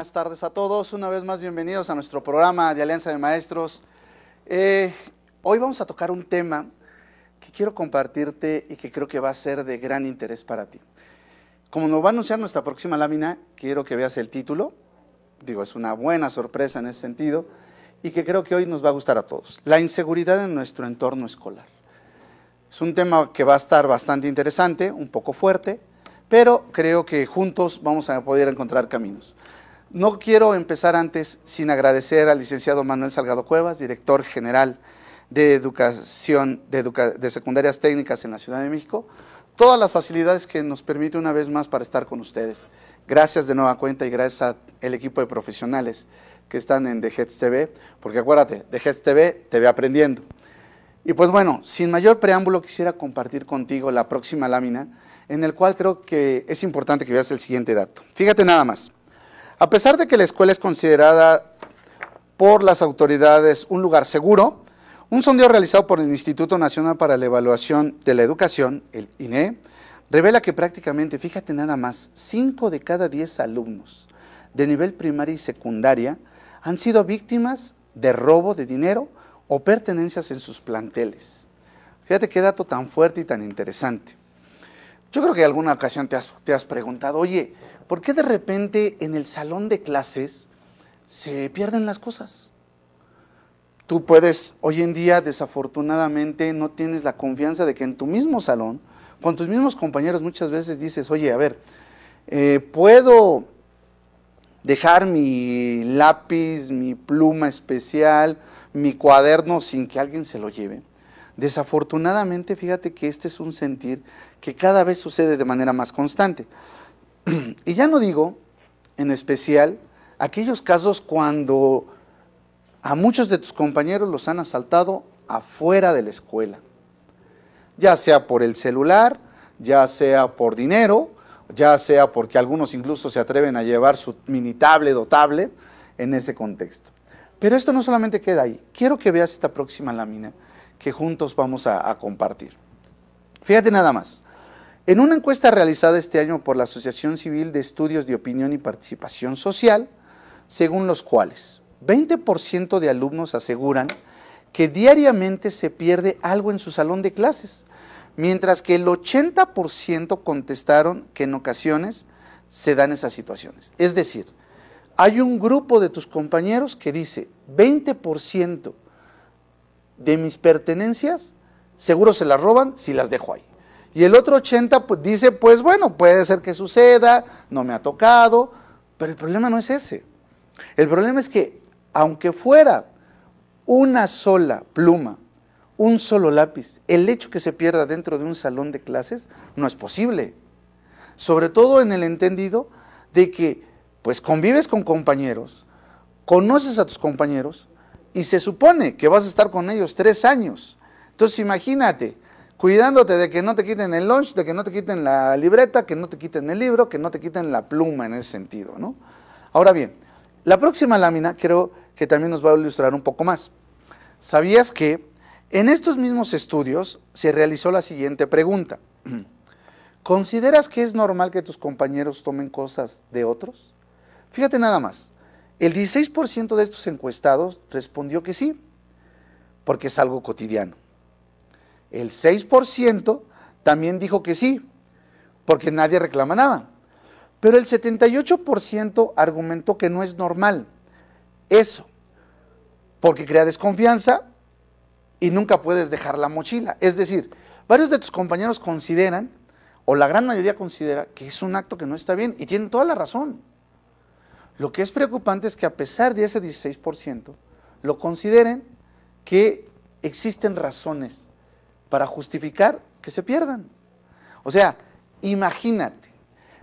buenas tardes a todos. Una vez más, bienvenidos a nuestro programa de Alianza de Maestros. Eh, hoy vamos a tocar un tema que quiero compartirte y que creo que va a ser de gran interés para ti. Como nos va a anunciar nuestra próxima lámina, quiero que veas el título. Digo, es una buena sorpresa en ese sentido y que creo que hoy nos va a gustar a todos. La inseguridad en nuestro entorno escolar. Es un tema que va a estar bastante interesante, un poco fuerte, pero creo que juntos vamos a poder encontrar caminos. No quiero empezar antes sin agradecer al licenciado Manuel Salgado Cuevas, director general de Educación de, Secundarias Técnicas en la Ciudad de México, todas las facilidades que nos permite una vez más para estar con ustedes. Gracias de nueva cuenta y gracias al equipo de profesionales que están en The TV, porque acuérdate, The TV te ve aprendiendo. Y pues bueno, sin mayor preámbulo quisiera compartir contigo la próxima lámina, en el cual creo que es importante que veas el siguiente dato. Fíjate nada más. A pesar de que la escuela es considerada por las autoridades un lugar seguro, un sondeo realizado por el Instituto Nacional para la Evaluación de la Educación, el INE, revela que prácticamente, fíjate nada más, 5 de cada 10 alumnos de nivel primaria y secundaria han sido víctimas de robo de dinero o pertenencias en sus planteles. Fíjate qué dato tan fuerte y tan interesante. Yo creo que alguna ocasión te has, te has preguntado, oye, ¿por qué de repente en el salón de clases se pierden las cosas? Tú puedes, hoy en día desafortunadamente no tienes la confianza de que en tu mismo salón, con tus mismos compañeros muchas veces dices, oye, a ver, eh, puedo dejar mi lápiz, mi pluma especial, mi cuaderno sin que alguien se lo lleve. Desafortunadamente, fíjate que este es un sentir que cada vez sucede de manera más constante. y ya no digo, en especial, aquellos casos cuando a muchos de tus compañeros los han asaltado afuera de la escuela, ya sea por el celular, ya sea por dinero, ya sea porque algunos incluso se atreven a llevar su mini tablet o en ese contexto. Pero esto no solamente queda ahí. Quiero que veas esta próxima lámina que juntos vamos a, a compartir. Fíjate nada más. En una encuesta realizada este año por la Asociación Civil de Estudios de Opinión y Participación Social, según los cuales 20% de alumnos aseguran que diariamente se pierde algo en su salón de clases, mientras que el 80% contestaron que en ocasiones se dan esas situaciones. Es decir, hay un grupo de tus compañeros que dice, 20% de mis pertenencias seguro se las roban si las dejo ahí. Y el otro 80 pues, dice, pues bueno, puede ser que suceda, no me ha tocado, pero el problema no es ese. El problema es que aunque fuera una sola pluma, un solo lápiz, el hecho que se pierda dentro de un salón de clases no es posible. Sobre todo en el entendido de que pues convives con compañeros, conoces a tus compañeros y se supone que vas a estar con ellos tres años. Entonces imagínate, cuidándote de que no te quiten el lunch, de que no te quiten la libreta, que no te quiten el libro, que no te quiten la pluma en ese sentido, ¿no? Ahora bien, la próxima lámina creo que también nos va a ilustrar un poco más. ¿Sabías que en estos mismos estudios se realizó la siguiente pregunta? ¿Consideras que es normal que tus compañeros tomen cosas de otros? Fíjate nada más, el 16% de estos encuestados respondió que sí, porque es algo cotidiano. El 6% también dijo que sí, porque nadie reclama nada. Pero el 78% argumentó que no es normal eso, porque crea desconfianza y nunca puedes dejar la mochila. Es decir, varios de tus compañeros consideran, o la gran mayoría considera, que es un acto que no está bien y tienen toda la razón. Lo que es preocupante es que a pesar de ese 16%, lo consideren que existen razones para justificar que se pierdan. O sea, imagínate.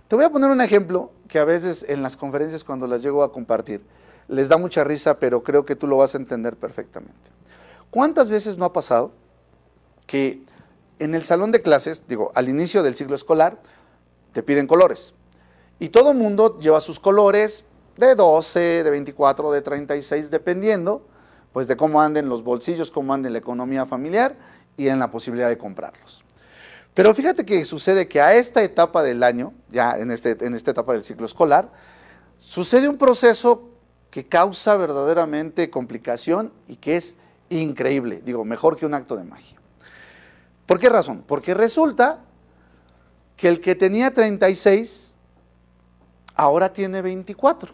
Te voy a poner un ejemplo que a veces en las conferencias cuando las llego a compartir les da mucha risa, pero creo que tú lo vas a entender perfectamente. ¿Cuántas veces no ha pasado que en el salón de clases, digo, al inicio del ciclo escolar, te piden colores? Y todo mundo lleva sus colores de 12, de 24, de 36, dependiendo, pues de cómo anden los bolsillos, cómo anden la economía familiar y en la posibilidad de comprarlos. Pero fíjate que sucede que a esta etapa del año, ya este, en, esta etapa del ciclo escolar, sucede un proceso que causa verdaderamente complicación y que es increíble, digo, mejor que un acto de magia. ¿Por qué razón? Porque resulta que el que tenía 36 ahora tiene 24.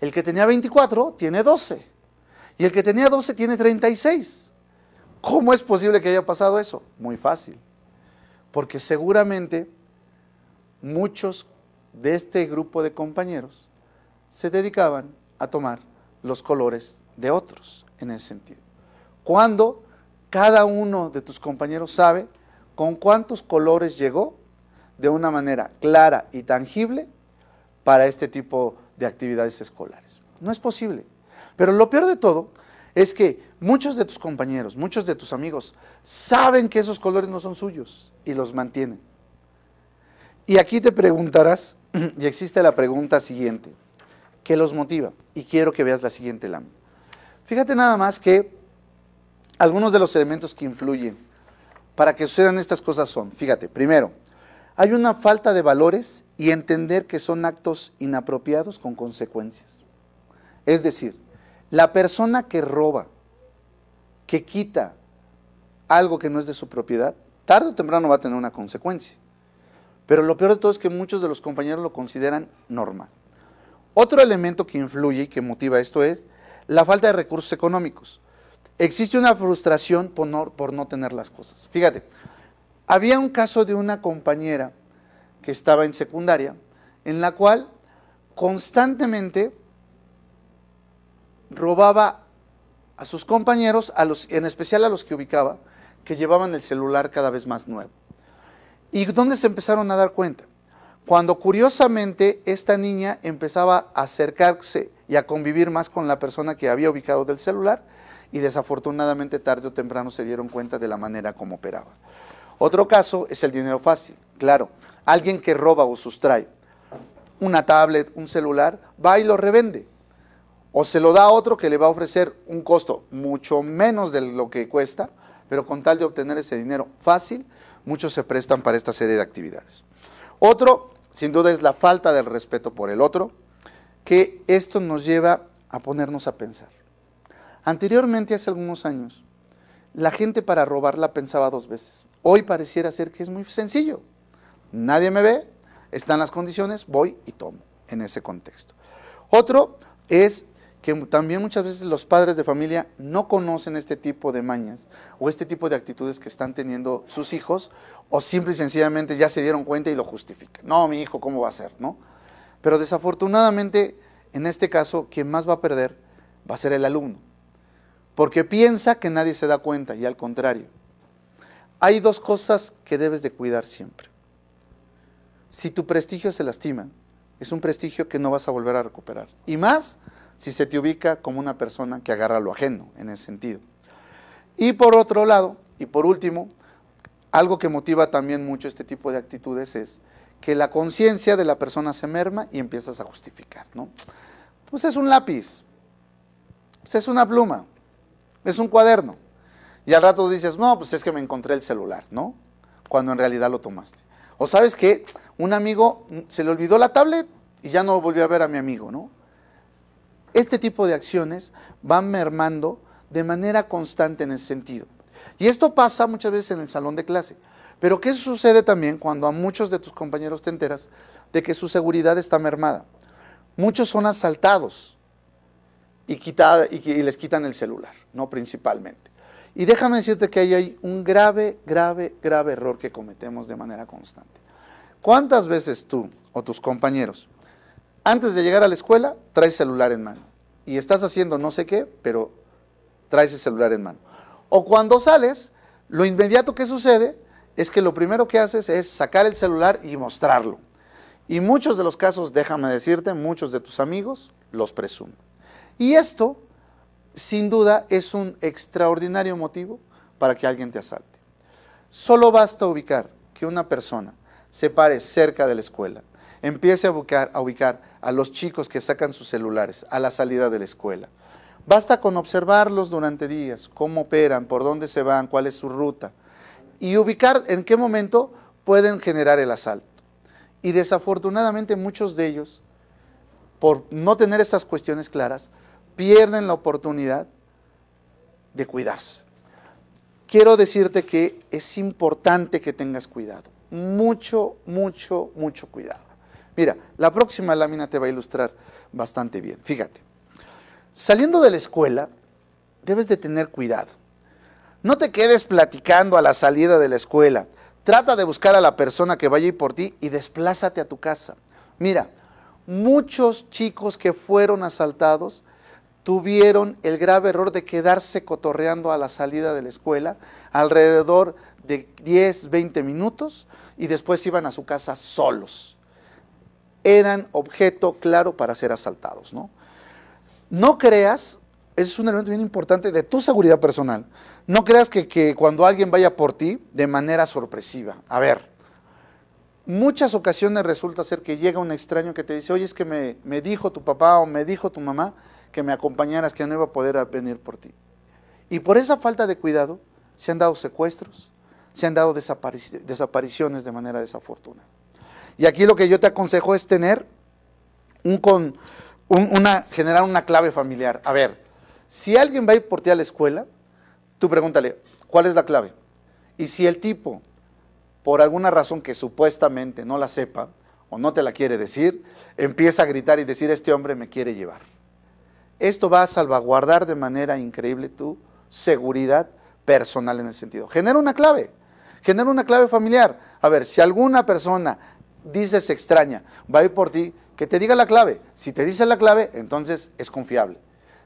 El que tenía 24 tiene 12. Y el que tenía 12 tiene 36. ¿Cómo es posible que haya pasado eso? Muy fácil. Porque seguramente muchos de este grupo de compañeros se dedicaban a tomar los colores de otros en ese sentido. Cuando cada uno de tus compañeros sabe con cuántos colores llegó de una manera clara y tangible para este tipo de actividades escolares. No es posible. Pero lo peor de todo es que Muchos de tus compañeros, muchos de tus amigos saben que esos colores no son suyos y los mantienen. Y aquí te preguntarás, y existe la pregunta siguiente, ¿qué los motiva. Y quiero que veas la siguiente lámina. Fíjate nada más que algunos de los elementos que influyen para que sucedan estas cosas son, fíjate, primero, hay una falta de valores y entender que son actos inapropiados con consecuencias. Es decir, la persona que roba que quita algo que no es de su propiedad, tarde o temprano va a tener una consecuencia. Pero lo peor de todo es que muchos de los compañeros lo consideran normal. Otro elemento que influye y que motiva esto es la falta de recursos económicos. Existe una frustración por no, por no tener las cosas. Fíjate, había un caso de una compañera que estaba en secundaria, en la cual constantemente robaba a sus compañeros, a los, en especial a los que ubicaba, que llevaban el celular cada vez más nuevo. ¿Y dónde se empezaron a dar cuenta? Cuando curiosamente esta niña empezaba a acercarse y a convivir más con la persona que había ubicado del celular y desafortunadamente tarde o temprano se dieron cuenta de la manera como operaba. Otro caso es el dinero fácil, claro, alguien que roba o sustrae una tablet, un celular, va y lo revende o se lo da a otro que le va a ofrecer un costo mucho menos de lo que cuesta, pero con tal de obtener ese dinero fácil, muchos se prestan para esta serie de actividades. Otro, sin duda, es la falta del respeto por el otro, que esto nos lleva a ponernos a pensar. Anteriormente, hace algunos años, la gente para robarla pensaba dos veces. Hoy pareciera ser que es muy sencillo. Nadie me ve, están las condiciones, voy y tomo en ese contexto. Otro es que también muchas veces los padres de familia no conocen este tipo de mañas o este tipo de actitudes que están teniendo sus hijos o simple y sencillamente ya se dieron cuenta y lo justifican. No, mi hijo, ¿cómo va a ser? ¿No? Pero desafortunadamente, en este caso, quien más va a perder va a ser el alumno, porque piensa que nadie se da cuenta y al contrario. Hay dos cosas que debes de cuidar siempre. Si tu prestigio se lastima, es un prestigio que no vas a volver a recuperar. Y más si se te ubica como una persona que agarra lo ajeno en ese sentido. Y por otro lado, y por último, algo que motiva también mucho este tipo de actitudes es que la conciencia de la persona se merma y empiezas a justificar, ¿no? Pues es un lápiz, pues es una pluma, es un cuaderno. Y al rato dices, no, pues es que me encontré el celular, ¿no? Cuando en realidad lo tomaste. O sabes que un amigo mm, se le olvidó la tablet y ya no volvió a ver a mi amigo, ¿no? Este tipo de acciones van mermando de manera constante en ese sentido. Y esto pasa muchas veces en el salón de clase. Pero ¿qué sucede también cuando a muchos de tus compañeros te enteras de que su seguridad está mermada? Muchos son asaltados y, les quitan el celular, ¿no? Principalmente. Y déjame decirte que ahí hay un grave, grave, grave error que cometemos de manera constante. ¿Cuántas veces tú o tus compañeros antes de llegar a la escuela, traes celular en mano. Y estás haciendo no sé qué, pero traes el celular en mano. O cuando sales, lo inmediato que sucede es que lo primero que haces es sacar el celular y mostrarlo. Y muchos de los casos, déjame decirte, muchos de tus amigos los presumen. Y esto, sin duda, es un extraordinario motivo para que alguien te asalte. Solo basta ubicar que una persona se pare cerca de la escuela, Empiece a, a ubicar a los chicos que sacan sus celulares a la salida de la escuela. Basta con observarlos durante días, cómo operan, por dónde se van, cuál es su ruta, y ubicar en qué momento pueden generar el asalto. Y desafortunadamente muchos de ellos, por no tener estas cuestiones claras, pierden la oportunidad de cuidarse. Quiero decirte que es importante que tengas cuidado, mucho, mucho, mucho cuidado. Mira, la próxima lámina te va a ilustrar bastante bien. Fíjate, saliendo de la escuela, debes de tener cuidado. No te quedes platicando a la salida de la escuela. Trata de buscar a la persona que vaya por ti y desplázate a tu casa. Mira, muchos chicos que fueron asaltados tuvieron el grave error de quedarse cotorreando a la salida de la escuela alrededor de 10, 20 minutos y después iban a su casa solos eran objeto claro para ser asaltados. No, no creas, ese es un elemento bien importante de tu seguridad personal, no creas que, cuando alguien vaya por ti de manera sorpresiva. A ver, muchas ocasiones resulta ser que llega un extraño que te dice, oye, es que me, me, dijo tu papá o me dijo tu mamá que me acompañaras, que no iba a poder venir por ti. Y por esa falta de cuidado se han dado secuestros, se han dado desapariciones de manera desafortunada. Y aquí lo que yo te aconsejo es tener un con, una, generar una clave familiar. A ver, si alguien va a ir por ti a la escuela, tú pregúntale, ¿cuál es la clave? Y si el tipo, por alguna razón que supuestamente no la sepa o no te la quiere decir, empieza a gritar y decir, este hombre me quiere llevar. Esto va a salvaguardar de manera increíble tu seguridad personal en el sentido. Genera una clave, genera una clave familiar. A ver, si alguna persona dices extraña, va a ir por ti, que te diga la clave. Si te dice la clave, entonces es confiable.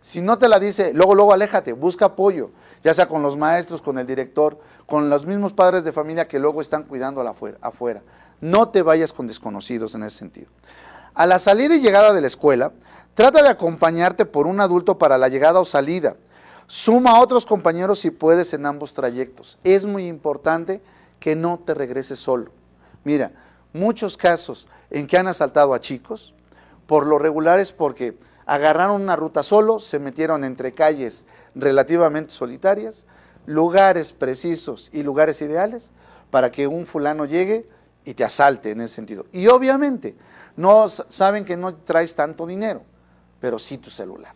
Si no te la dice, luego, luego aléjate, busca apoyo, ya sea con los maestros, con el director, con los mismos padres de familia que luego están cuidando afuera, No te vayas con desconocidos en ese sentido. A la salida y llegada de la escuela, trata de acompañarte por un adulto para la llegada o salida. Suma a otros compañeros si puedes en ambos trayectos. Es muy importante que no te regreses solo. Mira, muchos casos en que han asaltado a chicos, por lo regular es porque agarraron una ruta solo, se metieron entre calles relativamente solitarias, lugares precisos y lugares ideales para que un fulano llegue y te asalte en ese sentido. Y obviamente, no saben que no traes tanto dinero, pero sí tu celular.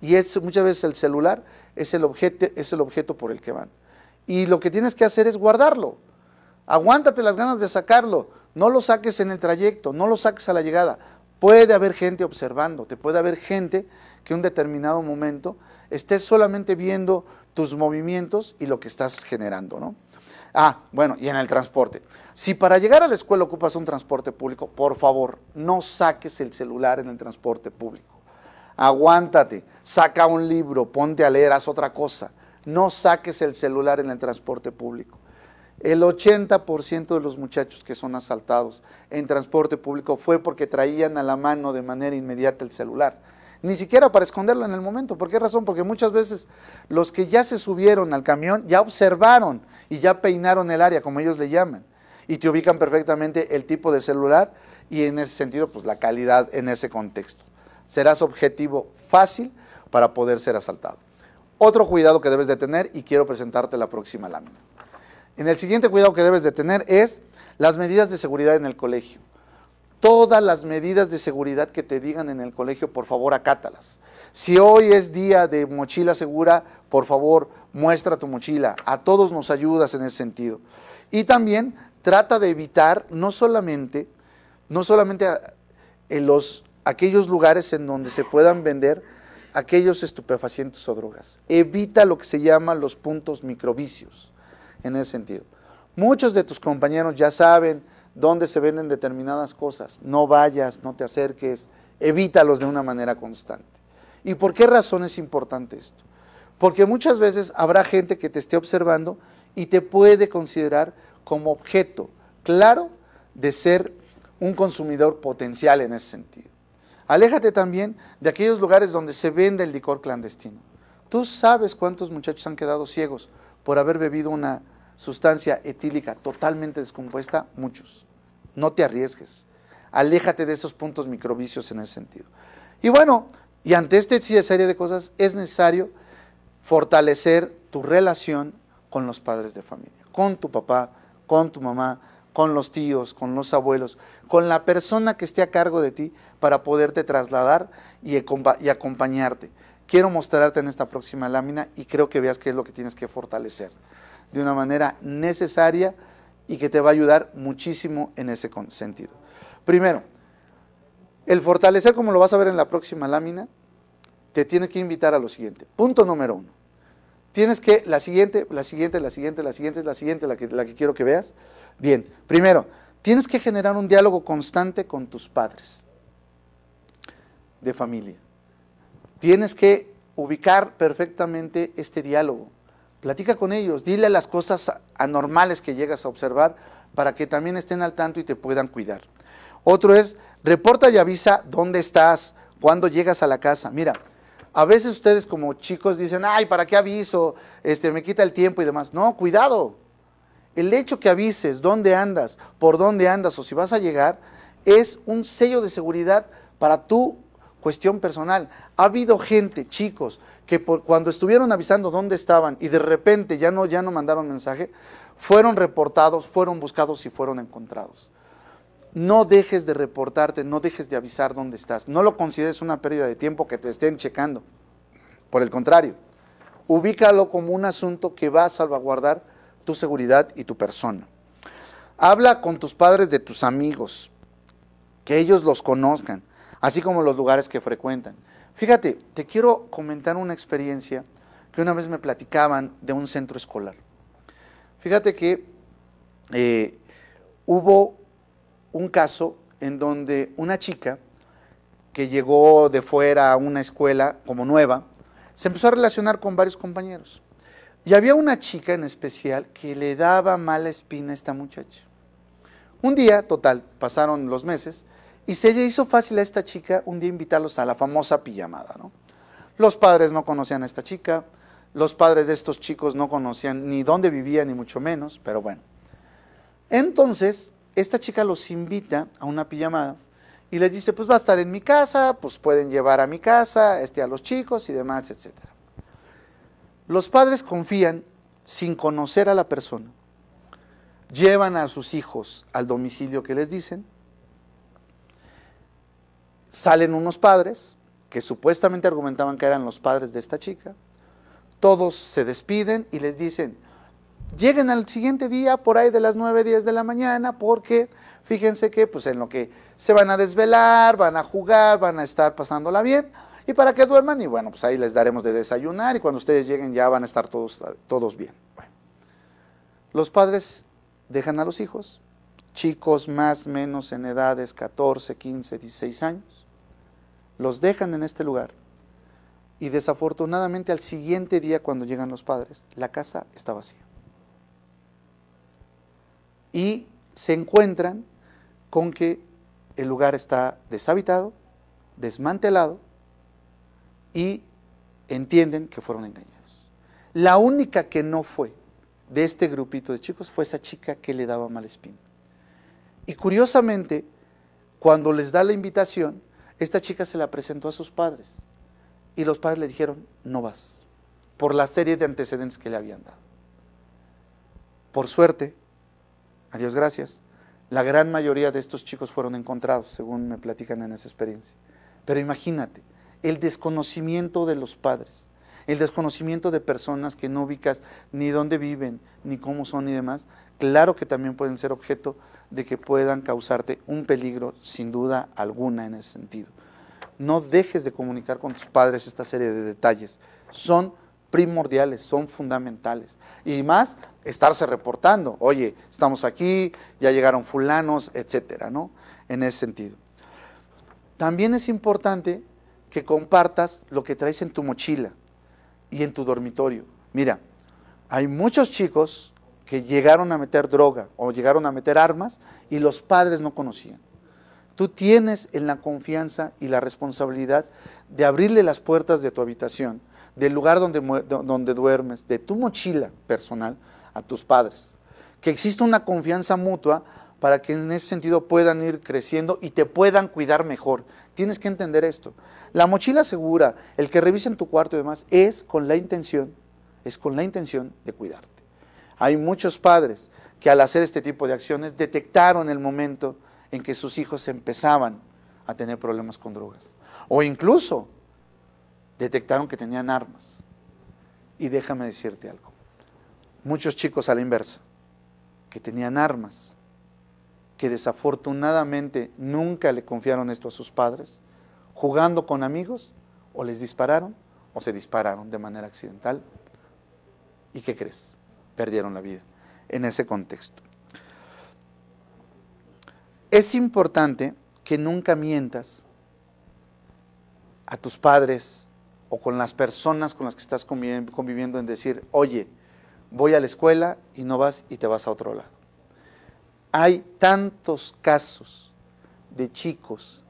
Y es, muchas veces el celular es el, objeto, es el objeto por el que van. Y lo que tienes que hacer es guardarlo. Aguántate las ganas de sacarlo, no lo saques en el trayecto, no lo saques a la llegada. Puede haber gente observando, te puede haber gente que en un determinado momento esté solamente viendo tus movimientos y lo que estás generando, ¿no? Ah, bueno, y en el transporte. Si para llegar a la escuela ocupas un transporte público, por favor, no saques el celular en el transporte público. Aguántate, saca un libro, ponte a leer, haz otra cosa. No saques el celular en el transporte público. El 80% de los muchachos que son asaltados en transporte público fue porque traían a la mano de manera inmediata el celular. Ni siquiera para esconderlo en el momento. ¿Por qué razón? Porque muchas veces los que ya se subieron al camión ya observaron y ya peinaron el área, como ellos le llaman. Y te ubican perfectamente el tipo de celular y en ese sentido, pues la calidad en ese contexto. Serás objetivo fácil para poder ser asaltado. Otro cuidado que debes de tener y quiero presentarte la próxima lámina. En el siguiente cuidado que debes de tener es las medidas de seguridad en el colegio. Todas las medidas de seguridad que te digan en el colegio, por favor, acátalas. Si hoy es día de mochila segura, por favor, muestra tu mochila. A todos nos ayudas en ese sentido. Y también trata de evitar no solamente, no solamente en los, aquellos lugares en donde se puedan vender aquellos estupefacientes o drogas. Evita lo que se llama los puntos microvicios en ese sentido. Muchos de tus compañeros ya saben dónde se venden determinadas cosas. No vayas, no te acerques, evítalos de una manera constante. ¿Y por qué razón es importante esto? Porque muchas veces habrá gente que te esté observando y te puede considerar como objeto, claro, de ser un consumidor potencial en ese sentido. Aléjate también de aquellos lugares donde se vende el licor clandestino. Tú sabes cuántos muchachos han quedado ciegos por haber bebido una sustancia etílica totalmente descompuesta, muchos. No te arriesgues. Aléjate de esos puntos microvicios en ese sentido. Y bueno, y ante esta serie de cosas es necesario fortalecer tu relación con los padres de familia, con tu papá, con tu mamá, con los tíos, con los abuelos, con la persona que esté a cargo de ti para poderte trasladar y, y acompañarte quiero mostrarte en esta próxima lámina y creo que veas qué es lo que tienes que fortalecer de una manera necesaria y que te va a ayudar muchísimo en ese sentido. Primero, el fortalecer, como lo vas a ver en la próxima lámina, te tiene que invitar a lo siguiente. Punto número uno. Tienes que, la siguiente, la siguiente, la siguiente, la siguiente, la siguiente, la la que quiero que veas. Bien, primero, tienes que generar un diálogo constante con tus padres de familia. Tienes que ubicar perfectamente este diálogo. Platica con ellos, dile las cosas anormales que llegas a observar para que también estén al tanto y te puedan cuidar. Otro es, reporta y avisa dónde estás, cuándo llegas a la casa. Mira, a veces ustedes como chicos dicen, ay, ¿para qué aviso? Este, me quita el tiempo y demás. No, cuidado. El hecho que avises dónde andas, por dónde andas o si vas a llegar, es un sello de seguridad para tú cuestión personal. Ha habido gente, chicos, que por, cuando estuvieron avisando dónde estaban y de repente ya no, ya no mandaron mensaje, fueron reportados, fueron buscados y fueron encontrados. No dejes de reportarte, no dejes de avisar dónde estás. No lo consideres una pérdida de tiempo que te estén checando. Por el contrario, ubícalo como un asunto que va a salvaguardar tu seguridad y tu persona. Habla con tus padres de tus amigos, que ellos los conozcan así como los lugares que frecuentan. Fíjate, te quiero comentar una experiencia que una vez me platicaban de un centro escolar. Fíjate que eh, hubo un caso en donde una chica que llegó de fuera a una escuela como nueva, se empezó a relacionar con varios compañeros. Y había una chica en especial que le daba mala espina a esta muchacha. Un día, total, pasaron los meses, y se le hizo fácil a esta chica un día invitarlos a la famosa pijamada, ¿no? Los padres no conocían a esta chica, los padres de estos chicos no conocían ni dónde vivía, ni mucho menos, pero bueno. Entonces, esta chica los invita a una pijamada y les dice, pues va a estar en mi casa, pues pueden llevar a mi casa, este, a los chicos y demás, etc. Los padres confían sin conocer a la persona. Llevan a sus hijos al domicilio que les dicen Salen unos padres que supuestamente argumentaban que eran los padres de esta chica. Todos se despiden y les dicen, lleguen al siguiente día por ahí de las 9, 10 de la mañana porque fíjense que pues en lo que se van a desvelar, van a jugar, van a estar pasándola bien y para que duerman y bueno, pues ahí les daremos de desayunar y cuando ustedes lleguen ya van a estar todos, todos bien. Los padres dejan a los hijos, chicos más o menos en edades 14, 15, 16 años, los dejan en este lugar y desafortunadamente al siguiente día cuando llegan los padres, la casa está vacía. Y se encuentran con que el lugar está deshabitado, desmantelado y entienden que fueron engañados. La única que no fue de este grupito de chicos fue esa chica que le daba mal espina. Y curiosamente, cuando les da la invitación, esta chica se la presentó a sus padres. Y los padres le dijeron, no vas, por la serie de antecedentes que le habían dado. Por suerte, a Dios gracias, la gran mayoría de estos chicos fueron encontrados, según me platican en esa experiencia. Pero imagínate, el desconocimiento de los padres, el desconocimiento de personas que no ubicas ni dónde viven, ni cómo son y demás, claro que también pueden ser objeto de que puedan causarte un peligro sin duda alguna en ese sentido. No dejes de comunicar con tus padres esta serie de detalles. Son primordiales, son fundamentales. Y más, estarse reportando, oye, estamos aquí, ya llegaron fulanos, etcétera, ¿no? En ese sentido. También es importante que compartas lo que traes en tu mochila y en tu dormitorio. Mira, hay muchos chicos que llegaron a meter droga o llegaron a meter armas y los padres no conocían. Tú tienes en la confianza y la responsabilidad de abrirle las puertas de tu habitación, del lugar donde, duermes, de tu mochila personal a tus padres. Que exista una confianza mutua para que en ese sentido puedan ir creciendo y te puedan cuidar mejor. Tienes que entender esto. La mochila segura, el que revisa en tu cuarto y demás, es con la intención, es con la intención de cuidarte. Hay muchos padres que al hacer este tipo de acciones detectaron el momento en que sus hijos empezaban a tener problemas con drogas. O incluso detectaron que tenían armas. Y déjame decirte algo. Muchos chicos a la inversa, que tenían armas, que desafortunadamente nunca le confiaron esto a sus padres, jugando con amigos, o les dispararon, o se dispararon de manera accidental. ¿Y qué crees? perdieron la vida en ese contexto. Es importante que nunca mientas a tus padres o con las personas con las que estás conviviendo en decir, oye, voy a la escuela y no vas y te vas a otro lado. Hay tantos casos de chicos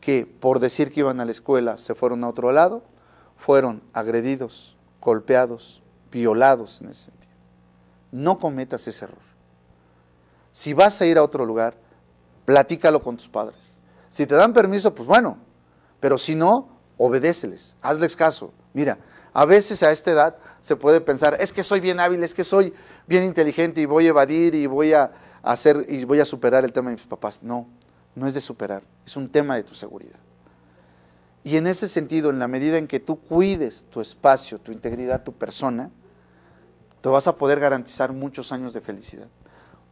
que por decir que iban a la escuela se fueron a otro lado, fueron agredidos, golpeados, violados en ese sentido. No cometas ese error. Si vas a ir a otro lugar, platícalo con tus padres. Si te dan permiso, pues bueno, pero si no, obedéceles, hazles caso. Mira, a veces a esta edad se puede pensar, es que soy bien hábil, es que soy bien inteligente y voy a evadir y voy a hacer y voy a superar el tema de mis papás. No, no es de superar, es un tema de tu seguridad. Y en ese sentido, en la medida en que tú cuides tu espacio, tu integridad, tu persona, te vas a poder garantizar muchos años de felicidad.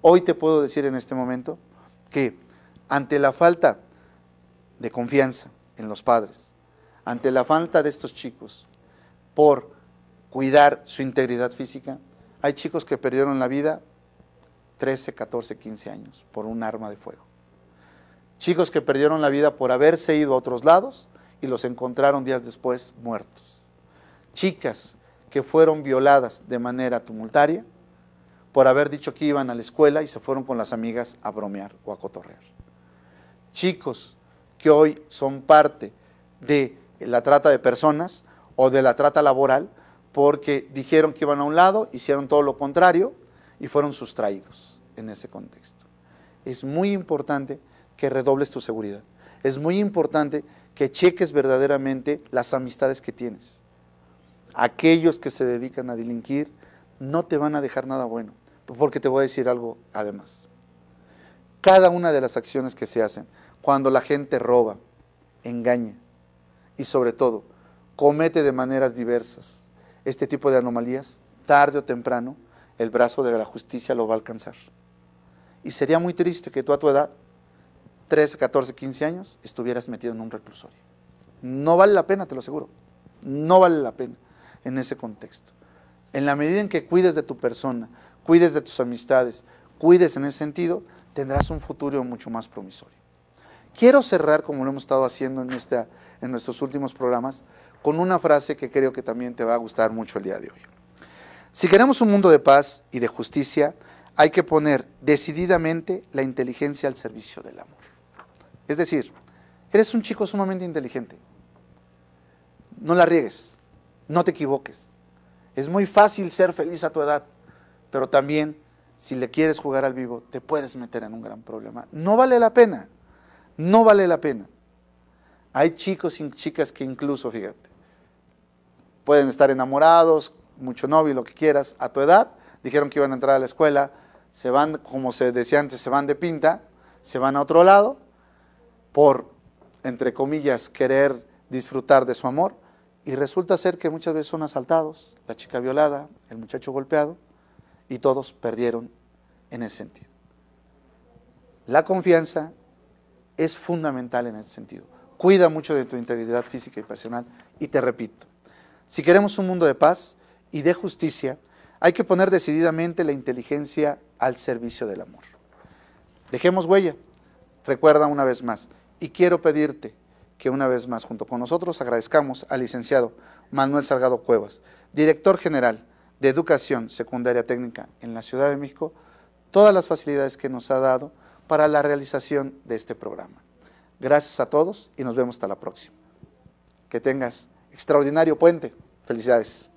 Hoy te puedo decir en este momento que ante la falta de confianza en los padres, ante la falta de estos chicos por cuidar su integridad física, hay chicos que perdieron la vida 13, 14, 15 años por un arma de fuego. Chicos que perdieron la vida por haberse ido a otros lados y los encontraron días después muertos. Chicas que fueron violadas de manera tumultaria por haber dicho que iban a la escuela y se fueron con las amigas a bromear o a cotorrear. Chicos que hoy son parte de la trata de personas o de la trata laboral porque dijeron que iban a un lado, hicieron todo lo contrario y fueron sustraídos en ese contexto. Es muy importante que redobles tu seguridad. Es muy importante que cheques verdaderamente las amistades que tienes aquellos que se dedican a delinquir no te van a dejar nada bueno, porque te voy a decir algo además. Cada una de las acciones que se hacen, cuando la gente roba, engaña y sobre todo comete de maneras diversas este tipo de anomalías, tarde o temprano el brazo de la justicia lo va a alcanzar. Y sería muy triste que tú a tu edad, 13, 14, 15 años, estuvieras metido en un reclusorio. No vale la pena, te lo aseguro. No vale la pena en ese contexto. En la medida en que cuides de tu persona, cuides de tus amistades, cuides en ese sentido, tendrás un futuro mucho más promisorio. Quiero cerrar, como lo hemos estado haciendo en, esta, en nuestros últimos programas, con una frase que creo que también te va a gustar mucho el día de hoy. Si queremos un mundo de paz y de justicia, hay que poner decididamente la inteligencia al servicio del amor. Es decir, eres un chico sumamente inteligente. No la riegues no te equivoques. Es muy fácil ser feliz a tu edad, pero también si le quieres jugar al vivo, te puedes meter en un gran problema. No vale la pena, no vale la pena. Hay chicos y chicas que incluso, fíjate, pueden estar enamorados, mucho novio, lo que quieras, a tu edad, dijeron que iban a entrar a la escuela, se van, como se decía antes, se van de pinta, se van a otro lado, por, entre comillas, querer disfrutar de su amor, y resulta ser que muchas veces son asaltados, la chica violada, el muchacho golpeado, y todos perdieron en ese sentido. La confianza es fundamental en ese sentido. Cuida mucho de tu integridad física y personal. Y te repito, si queremos un mundo de paz y de justicia, hay que poner decididamente la inteligencia al servicio del amor. Dejemos huella. Recuerda una vez más, y quiero pedirte que una vez más junto con nosotros agradezcamos al licenciado Manuel Salgado Cuevas, director general de Educación Secundaria Técnica en la Ciudad de México, todas las facilidades que nos ha dado para la realización de este programa. Gracias a todos y nos vemos hasta la próxima. Que tengas extraordinario puente. Felicidades.